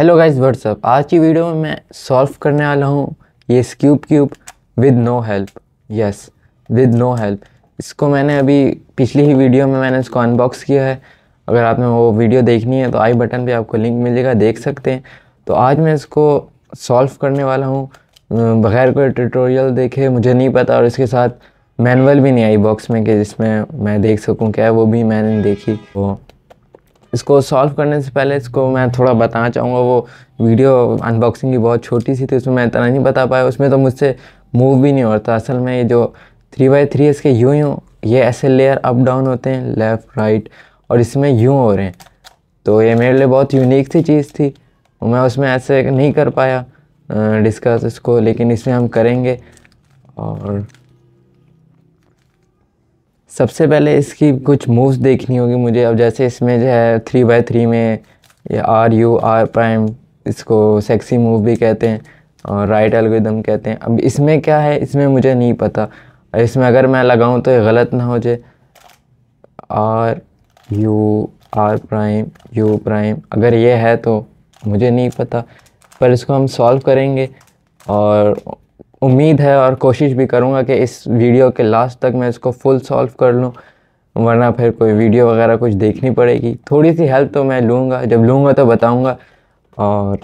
hello guys what's up आज की video में मैं सॉल्व करने वाला हूँ ये स्क्यूब cube with no help yes with no help इसको मैंने अभी पिछली ही वीडियो में मैंने इसको अनबॉक्स किया है अगर आपने वो वीडियो देखनी है तो आई बटन पे आपको लिंक मिलेगा देख सकते हैं तो आज मैं इसको सॉल्व करने वाला हूँ बगैर कोई ट्यूटोरियल देखे मुझे नहीं पता और इसके साथ मैनुअल भी नहीं आई बॉक्स में कि जिसमें मैं देख सकूँ क्या है वो भी मैंने देखी वो तो इसको सॉल्व करने से पहले इसको मैं थोड़ा बताना चाहूँगा वो वीडियो अनबॉक्सिंग की बहुत छोटी सी थी उसमें मैं इतना नहीं बता पाया उसमें तो मुझसे मूव भी नहीं होता असल में ये जो थ्री बाई थ्री इसके यूँ यूँ ये ऐसे लेयर अप डाउन होते हैं लेफ़्ट राइट और इसमें यूँ हो रहे हैं तो ये मेरे लिए बहुत यूनिक सी चीज़ थी मैं उसमें ऐसे नहीं कर पाया डिस्कस इसको लेकिन इसमें हम करेंगे और सबसे पहले इसकी कुछ मूव्स देखनी होगी मुझे अब जैसे इसमें जो है थ्री बाई थ्री में या आर यू आर प्राइम इसको सेक्सी मूव भी कहते हैं और राइट एल्गोदम कहते हैं अब इसमें क्या है इसमें मुझे नहीं पता इसमें अगर मैं लगाऊं तो ये गलत ना हो जाए R U R prime U prime अगर ये है तो मुझे नहीं पता पर इसको हम सॉल्व करेंगे और उम्मीद है और कोशिश भी करूँगा कि इस वीडियो के लास्ट तक मैं इसको फुल सॉल्व कर लूँ वरना फिर कोई वीडियो वगैरह कुछ देखनी पड़ेगी थोड़ी सी हेल्प तो मैं लूँगा जब लूँगा तो बताऊँगा और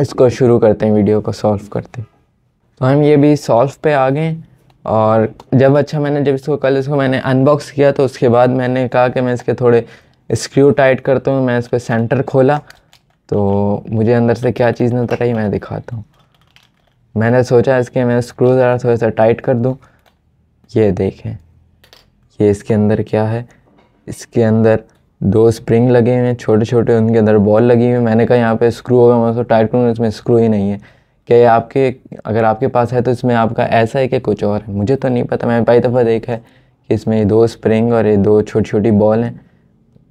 इसको शुरू करते हैं वीडियो को सॉल्व करते हैं तो हम ये भी सॉल्व पे आ गए और जब अच्छा मैंने जब इसको कल इसको मैंने अनबॉक्स किया तो उसके बाद मैंने कहा कि मैं इसके थोड़े स्क्रू टाइट करता हूँ मैं इसको सेंटर खोला तो मुझे अंदर से क्या चीज़ नज़र आई मैं दिखाता हूँ मैंने सोचा इसके मैं स्क्रू ज़रा थोड़ा सा टाइट कर दूँ ये देखें ये इसके अंदर क्या है इसके अंदर दो स्प्रिंग लगे हुए हैं छोटे छोटे उनके अंदर बॉल लगी हुई है मैंने कहा यहाँ पे स्क्रू होगा मैं उसको टाइट करूँगा इसमें स्क्रू ही नहीं है क्या ये आपके अगर आपके पास है तो इसमें आपका ऐसा है कि कुछ और है मुझे तो नहीं पता मैंने पहली दफ़ा देखा है कि इसमें ये दो स्प्रिंग और ये दो छोटी छोटी बॉल हैं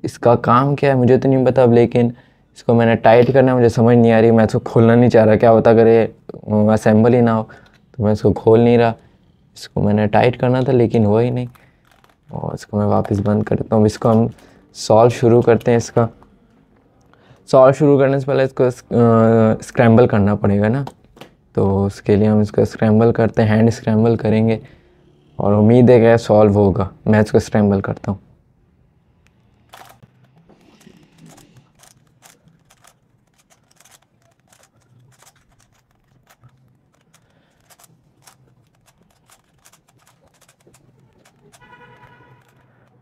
इसका काम क्या है मुझे तो नहीं पता अब लेकिन इसको मैंने टाइट करना मुझे समझ नहीं आ रही मैं इसको खोलना नहीं चाह रहा क्या होता करे असेंबल ही ना हो तो मैं इसको खोल नहीं रहा इसको मैंने टाइट करना था लेकिन हुआ ही नहीं और इसको मैं वापस बंद कर देता हूँ इसको हम सॉल्व शुरू करते हैं इसका सॉल्व शुरू करने से पहले इसको स्क्रैम्बल करना पड़ेगा ना तो उसके लिए हम इसको स्क्रैम्बल करते हैं हैंड स्क्रैम्बल करेंगे और उम्मीद है कि सॉल्व होगा मैं इसको स्क्रैम्बल करता हूँ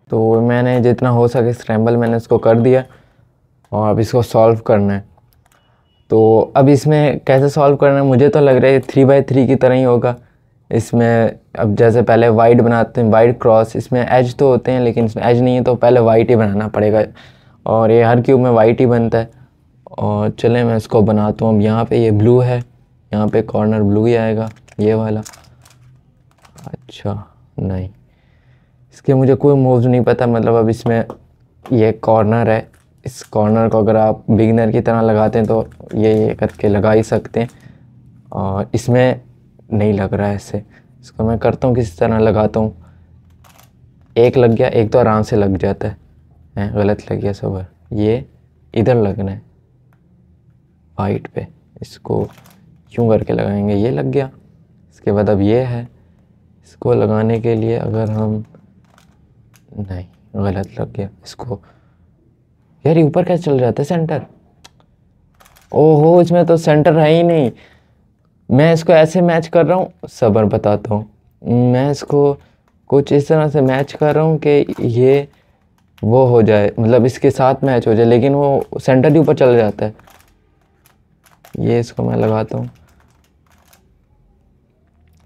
तो मैंने जितना हो सके स्क्रैम्बल मैंने इसको कर दिया और अब इसको सॉल्व करना है तो अब इसमें कैसे सॉल्व करना है मुझे तो लग रहा है थ्री बाई थ्री की तरह ही होगा इसमें अब जैसे पहले वाइड बनाते हैं वाइड क्रॉस इसमें एज तो होते हैं लेकिन इसमें एज नहीं है तो पहले वाइट ही बनाना पड़ेगा और ये हर क्यूब में वाइट ही बनता है और चले मैं इसको बनाता हूँ अब यहाँ पे ये ब्लू है यहाँ पे कॉर्नर ब्लू ही आएगा ये वाला अच्छा नहीं इसके मुझे कोई मूव्स नहीं पता मतलब अब इसमें ये कॉर्नर है इस कॉर्नर को अगर आप बिगनर की तरह लगाते हैं तो ये ये करके लगा ही सकते हैं और इसमें नहीं लग रहा है ऐसे इसको मैं करता हूँ किसी तरह लगाता हूँ एक लग गया एक तो आराम से लग जाता है हैं गलत लग गया सबर ये इधर लगना है वाइट पे इसको क्यों करके लगाएंगे ये लग गया इसके बाद अब ये है इसको लगाने के लिए अगर हम नहीं गलत लग गया इसको यार ये ऊपर कैसे चल जाता है सेंटर तो ओहो इसमें तो सेंटर है ही नहीं मैं इसको ऐसे मैच कर रहा हूँ सबर बताता हूँ मैं इसको कुछ इस तरह से मैच कर रहा हूँ कि ये वो हो जाए मतलब इसके साथ मैच हो जाए लेकिन वो सेंटर ही ऊपर चल जाता है ये इसको मैं लगाता हूँ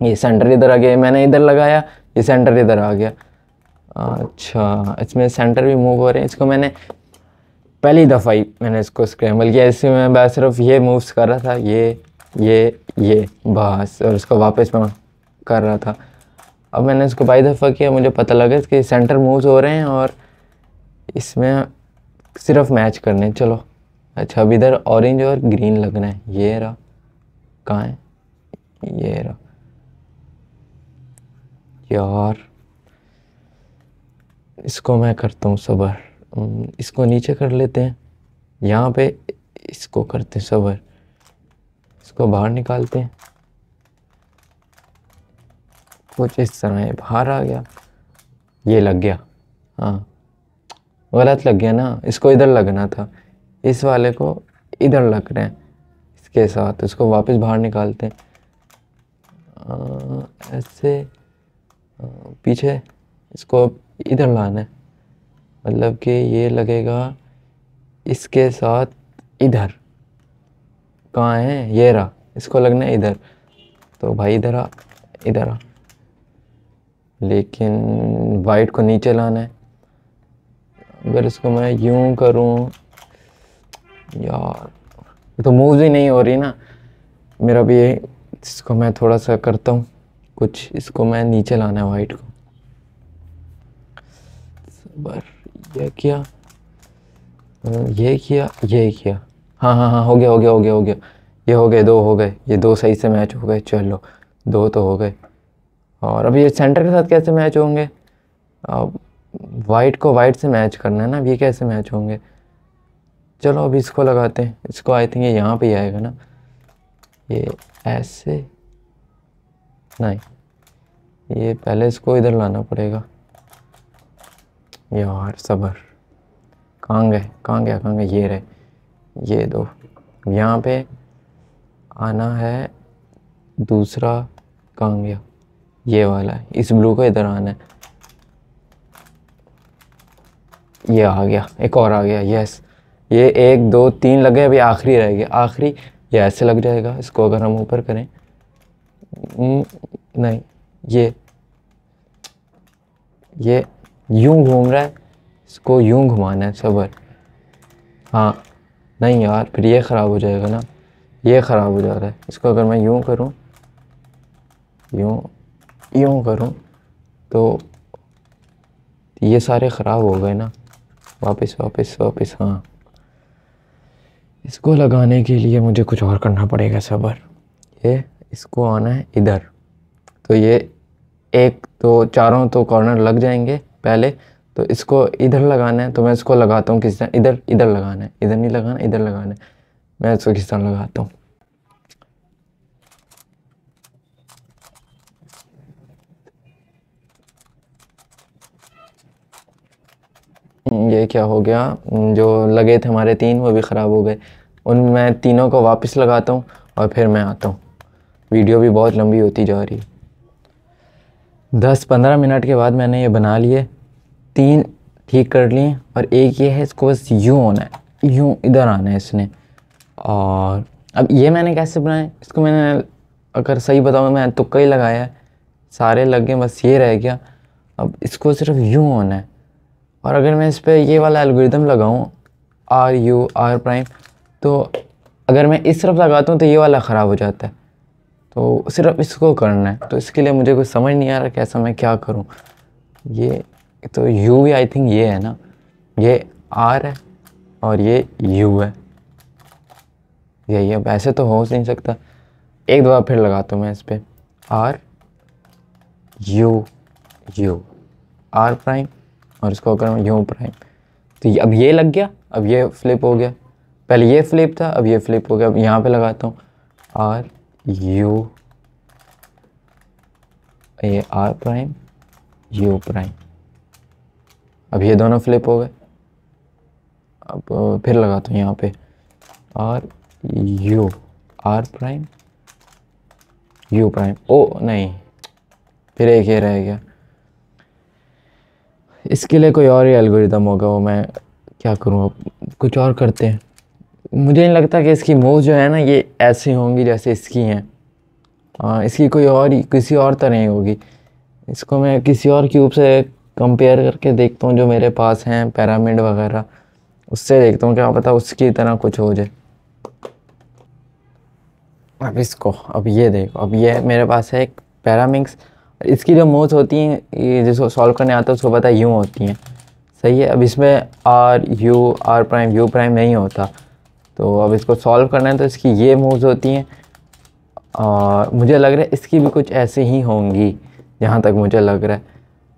ये सेंटर इधर आ गया मैंने इधर लगाया ये सेंटर इधर आ गया अच्छा इसमें सेंटर भी मूव हो रहे हैं इसको मैंने पहली दफ़ा ही मैंने इसको स्क्रैम्बल किया इससे मैं बस सिर्फ ये मूव्स कर रहा था ये ये ये बस और इसको वापस मैं कर रहा था अब मैंने इसको बाई दफ़ा किया मुझे पता लगा इसके सेंटर मूव्स हो रहे हैं और इसमें सिर्फ मैच करने चलो अच्छा अब इधर ऑरेंज और ग्रीन लग रहा है ये रहा कहाँ है ये रहा यार इसको मैं करता हूँ सबर इसको नीचे कर लेते हैं यहाँ पे इसको करते हैं सबर इसको बाहर निकालते हैं कुछ इस तरह है बाहर आ गया ये लग गया हाँ गलत लग गया ना इसको इधर लगना था इस वाले को इधर लग रहे हैं इसके साथ इसको वापस बाहर निकालते हैं आ, ऐसे आ, पीछे इसको इधर लाना है मतलब कि ये लगेगा इसके साथ इधर कहाँ है ये रहा इसको लगना है इधर तो भाई इधर आ इधर आ लेकिन वाइट को नीचे लाना है अगर इसको मैं यूं करूं यार तो मूव ही नहीं हो रही ना मेरा भी ये इसको मैं थोड़ा सा करता हूँ कुछ इसको मैं नीचे लाना है वाइट को बार ये किया ये किया ये किया हाँ हाँ हाँ हो गया हो गया हो गया हो गया ये हो गए दो हो गए ये दो सही से मैच हो गए चलो दो तो हो गए और अब ये सेंटर के साथ कैसे मैच होंगे अब वाइट को वाइट से मैच करना है ना अब ये कैसे मैच होंगे चलो अब इसको लगाते हैं इसको आई थिंक ये यहाँ पे ही आएगा ना ये ऐसे नहीं ये पहले इसको इधर लाना पड़ेगा यार सबर कहाँ गए कहाँ गया कहाँ गए ये रहे ये दो यहाँ पे आना है दूसरा कहाँ गया ये वाला है इस ब्लू का इधर आना है ये आ गया एक और आ गया यस ये एक दो तीन लगे अभी आखिरी रह गया आखिरी ये ऐसे लग जाएगा इसको अगर हम ऊपर करें हम्म, नहीं ये ये यूं घूम रहा है इसको यूं घुमाना है सबर हाँ नहीं यार फिर ये ख़राब हो जाएगा ना ये ख़राब हो जा रहा है इसको अगर मैं यूं करूं यूं यूं करूं तो ये सारे ख़राब हो गए ना वापस वापस वापस हाँ इसको लगाने के लिए मुझे कुछ और करना पड़ेगा सबर ये इसको आना है इधर तो ये एक तो चारों तो कॉर्नर लग जाएंगे पहले तो इसको इधर लगाना है तो मैं इसको लगाता हूँ किस तरह इधर इधर लगाना है इधर नहीं लगाना इधर लगाना है मैं इसको किस तरह लगाता हूँ हम्म, ये क्या हो गया हम्म, जो लगे थे हमारे तीन वो भी ख़राब हो गए उन मैं तीनों को वापस लगाता हूँ और फिर मैं आता हूँ वीडियो भी बहुत लंबी होती जा रही है दस पंद्रह मिनट के बाद मैंने ये बना लिए तीन ठीक कर लिए और एक ये है इसको बस यूँ होना है यूँ इधर आना है इसने और अब ये मैंने कैसे बनाया इसको मैंने अगर सही बताऊँ मैं तुक्का तो ही लगाया सारे लग गए बस ये रह गया अब इसको सिर्फ यूँ होना है और अगर मैं इस पर ये वाला एल्गोरिदम लगाऊँ आर यू आर प्राइम तो अगर मैं इस तरफ लगाता हूँ तो ये वाला ख़राब हो जाता है तो सिर्फ इसको करना है तो इसके लिए मुझे कुछ समझ नहीं आ रहा कैसा मैं क्या करूँ ये तो यू भी आई थिंक ये है ना ये आर है और ये यू है यही अब ऐसे तो हो नहीं सकता एक दो फिर लगाता हूँ मैं इस पर R U U R prime और इसको अगर मैं यू प्राइम तो अब ये लग गया अब ये फ्लिप हो गया पहले ये फ्लिप था अब ये फ्लिप हो गया अब यहाँ पे लगाता हूँ आर यू ये आर प्राइम यू प्राइम अब ये दोनों फ्लिप हो गए अब फिर लगाता तो हूँ यहाँ पे R U R prime U prime ओ नहीं फिर एक ही रह गया इसके लिए कोई और ही एल्गोरिदम होगा वो मैं क्या करूँ अब कुछ और करते हैं मुझे नहीं लगता कि इसकी मूव जो है ना ये ऐसे होंगी जैसे इसकी हैं इसकी कोई और ही किसी और तरह ही होगी इसको मैं किसी और क्यूब से कंपेयर करके देखता हूँ जो मेरे पास हैं पैरामिड वगैरह उससे देखता हूँ क्या पता उसकी तरह कुछ हो जाए अब इसको अब ये देखो अब ये मेरे पास है एक पैरामिक्स इसकी जो मोज होती हैं ये जिसको सॉल्व करने आता है उसको पता यूँ होती हैं सही है अब इसमें R U R prime U prime नहीं होता तो अब इसको सॉल्व करना है तो इसकी ये मूव्स होती हैं और मुझे लग रहा है इसकी भी कुछ ऐसे ही होंगी जहाँ तक मुझे लग रहा है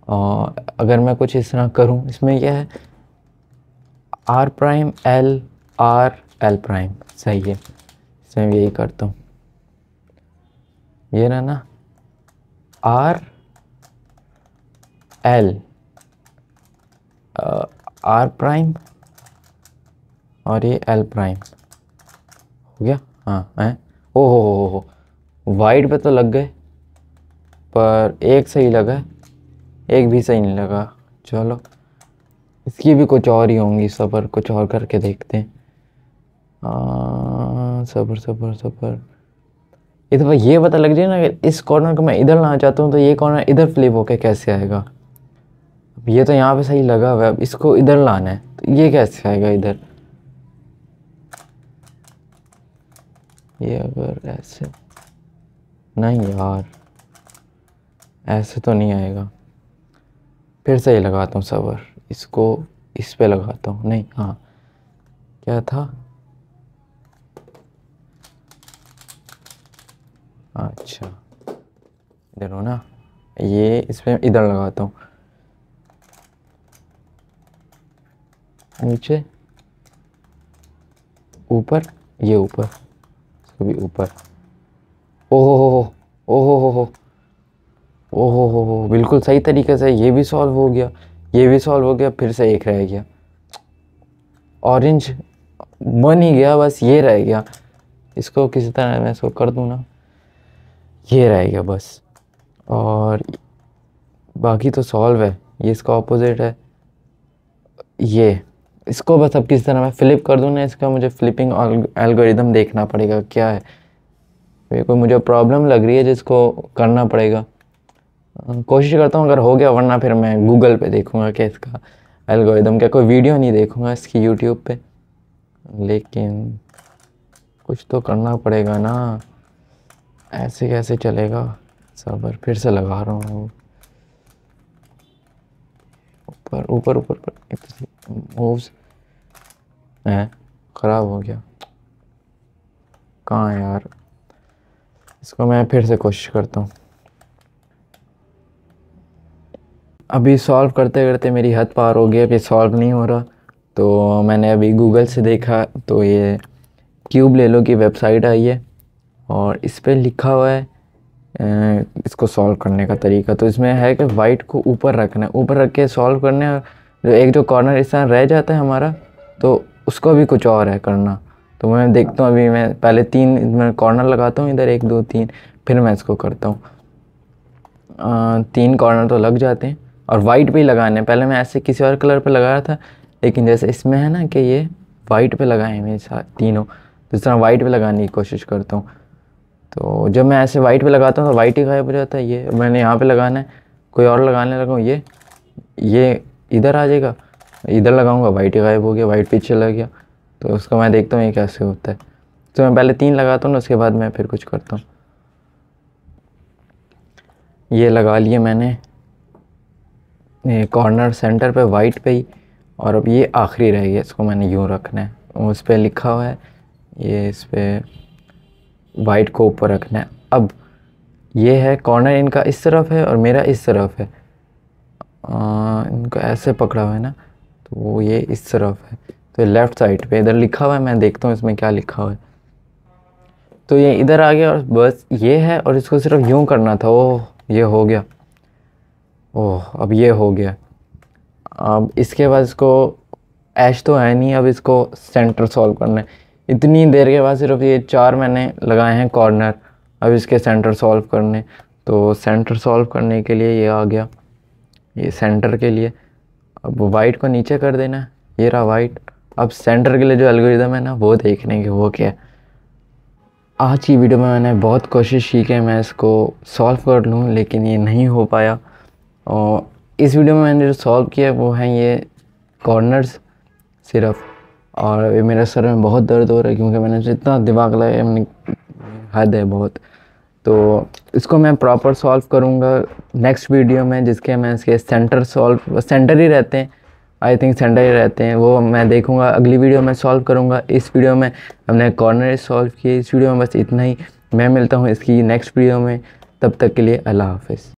अगर मैं कुछ इस तरह करूँ इसमें यह है R prime L R L prime सही है इसमें यही करता हूँ ये ना ना आर एल आर प्राइम और ये एल प्राइम हो गया हाँ है ओ हो हो हो वाइड पे तो लग गए पर एक सही लगा है एक भी सही नहीं लगा चलो इसकी भी कुछ और ही होंगी सफ़र कुछ और करके देखते हैं सफ़र सफ़र सफ़र इधर तो ये पता लग जाए ना कि इस कॉर्नर को मैं इधर लाना चाहता हूँ तो ये कॉर्नर इधर फ्लिप होके कैसे आएगा अब ये तो यहाँ पे सही लगा हुआ है अब इसको इधर लाना है तो ये कैसे आएगा इधर ये अगर ऐसे नहीं यार ऐसे तो नहीं आएगा फिर से ये लगाता हूँ सबर इसको इस पे लगाता हूँ नहीं हाँ क्या था अच्छा इधर हो ना ये इस पर इधर लगाता हूँ नीचे ऊपर ये ऊपर इसको भी ऊपर ओहो ओहो ओहो ओहो हो हो बिल्कुल सही तरीके से ये भी सॉल्व हो गया ये भी सॉल्व हो गया फिर से एक रह गया ऑरेंज बन ही गया बस ये रह गया इसको किसी तरह मैं इसको कर दूँ ना ये रह गया बस और बाकी तो सॉल्व है ये इसका ऑपोजिट है ये इसको बस अब किसी तरह मैं फ़्लिप कर दूँ ना इसका मुझे फ्लिपिंग एल्गोरिदम देखना पड़ेगा क्या है कोई मुझे प्रॉब्लम लग रही है जिसको करना पड़ेगा कोशिश करता हूँ अगर हो गया वरना फिर मैं गूगल पे देखूँगा कि इसका एल्गोदम क्या कोई वीडियो नहीं देखूँगा इसकी यूट्यूब पे लेकिन कुछ तो करना पड़ेगा ना ऐसे कैसे चलेगा सबर फिर से लगा रहा हूँ ऊपर ऊपर ऊपर मूव्स है ख़राब हो गया कहाँ यार इसको मैं फिर से कोशिश करता हूँ अभी सॉल्व करते करते मेरी हद पार हो गई अभी सॉल्व नहीं हो रहा तो मैंने अभी गूगल से देखा तो ये क्यूब ले लो की वेबसाइट आई है और इस पर लिखा हुआ है इसको सॉल्व करने का तरीका तो इसमें है कि वाइट को ऊपर रखना है ऊपर रख के सॉल्व करने और जो एक जो कॉर्नर इस तरह रह जाता है हमारा तो उसको भी कुछ और है करना तो मैं देखता हूँ अभी मैं पहले तीन मैं कॉर्नर लगाता हूँ इधर एक दो तीन फिर मैं इसको करता हूँ तीन कॉर्नर तो लग जाते हैं और वाइट पे ही लगाने पहले मैं ऐसे किसी और कलर पे लगाया था लेकिन जैसे इसमें है ना कि ये वाइट पे लगाए मेरे साथ तीनों जिस तो तरह वाइट पे लगाने की कोशिश करता हूँ तो जब मैं ऐसे वाइट पे लगाता हूँ तो वाइट ही गायब हो जाता है ये मैंने यहाँ पे लगाना है कोई और लगाने लगा ये ये इधर आ जाएगा इधर लगाऊँगा वाइट ही गायब हो गया वाइट पीछे लग गया तो उसका मैं देखता हूँ ये कैसे होता है तो मैं पहले तीन लगाता हूँ ना उसके बाद मैं फिर कुछ करता हूँ ये लगा लिए मैंने कॉर्नर सेंटर पे वाइट पे ही और अब ये आखिरी रहेगी इसको मैंने यूँ रखना है उस पर लिखा हुआ है ये इस पर वाइट को ऊपर रखना है अब ये है कॉर्नर इनका इस तरफ है और मेरा इस तरफ है आ, इनको ऐसे पकड़ा हुआ है ना तो वो ये इस तरफ है तो लेफ़्ट साइड पे इधर लिखा हुआ है मैं देखता हूँ इसमें क्या लिखा हुआ है तो ये इधर आ गया और बस ये है और इसको सिर्फ यूँ करना था वो ये हो गया ओह अब ये हो गया अब इसके बाद इसको ऐश तो है नहीं अब इसको सेंटर सॉल्व करना है इतनी देर के बाद सिर्फ ये चार मैंने लगाए हैं कॉर्नर अब इसके सेंटर सॉल्व करने तो सेंटर सॉल्व करने के लिए ये आ गया ये सेंटर के लिए अब वाइट को नीचे कर देना ये रहा वाइट अब सेंटर के लिए जो एल्गोरिदम है ना वो देखने के वो क्या है आज की वीडियो में मैंने बहुत कोशिश की कि मैं इसको सॉल्व कर लूँ लेकिन ये नहीं हो पाया और इस वीडियो में मैंने जो सॉल्व किया वो हैं ये कॉर्नर्स सिर्फ और ये मेरे सर में बहुत दर्द हो रहा है क्योंकि मैंने इतना दिमाग लगाया मैंने हद है बहुत तो इसको मैं प्रॉपर सॉल्व करूँगा नेक्स्ट वीडियो में जिसके मैं इसके सेंटर सॉल्व सेंटर ही रहते हैं आई थिंक सेंटर ही रहते हैं वो मैं देखूँगा अगली वीडियो में सॉल्व करूँगा इस वीडियो में हमने कॉर्नर सॉल्व किए इस वीडियो में बस इतना ही मैं मिलता हूँ इसकी नेक्स्ट वीडियो में तब तक के लिए अल्लाह हाफिज़